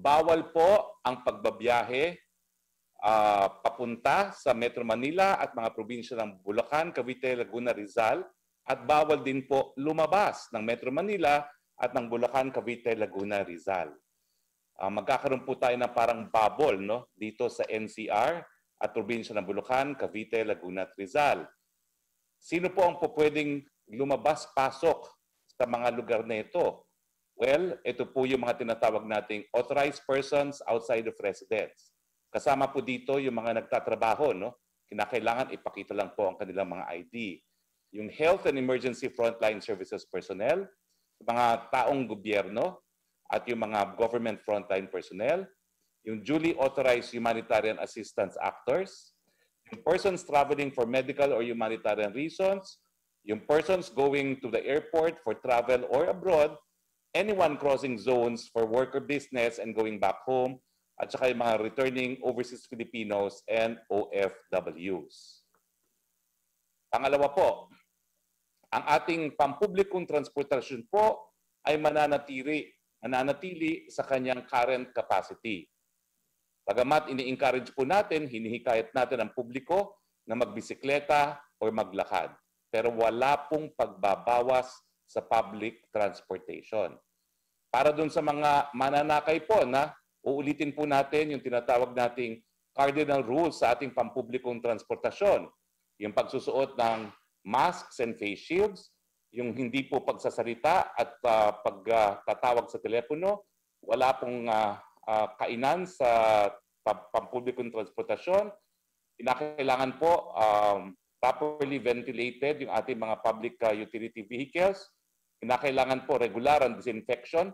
bawal po ang pagbabiyahe uh, papunta sa Metro Manila at mga probinsya ng Bulacan, Cavite, Laguna, Rizal at bawal din po lumabas ng Metro Manila at ng Bulacan, Cavite, Laguna, Rizal. Uh, magkakaroon po tayo ng parang bubble no, dito sa NCR at probinsya ng Bulacan, Cavite, Laguna at Rizal. Sino po ang po pwedeng lumabas-pasok sa mga lugar na ito? Well, ito po yung mga tinatawag nating authorized persons outside of residence. Kasama po dito yung mga nagtatrabaho, no? Kinakailangan ipakita lang po ang kanilang mga ID. Yung health and emergency frontline services personnel, mga taong gobyerno, at yung mga government frontline personnel, yung duly authorized humanitarian assistance actors, yung persons traveling for medical or humanitarian reasons, yung persons going to the airport for travel or abroad, anyone crossing zones for work or business and going back home, at saka yung mga returning overseas Filipinos and OFWs. Pangalawa po, ang ating pampublikong transportasyon po ay mananatili, mananatili sa kanyang current capacity. Pagamat ini-encourage po natin, hinihikayat natin ang publiko na magbisikleta o maglakad. Pero wala pong pagbabawas sa public transportation para doon sa mga mananakay po na uulitin po natin yung tinatawag nating cardinal rules sa ating pampublikong transportasyon. Yung pagsusuot ng masks and face shields, yung hindi po pagsasarita at uh, pagtatawag uh, sa telepono, wala pong uh, uh, kainan sa pampublikong transportasyon. Kinakailangan po um, properly ventilated yung ating mga public uh, utility vehicles Kinakailangan po regular ang disinfection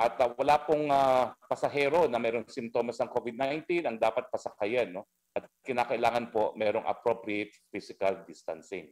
at uh, wala pong uh, pasahero na mayroong simptomas ng COVID-19 ang dapat pasakayan. No? At kinakailangan po mayroong appropriate physical distancing.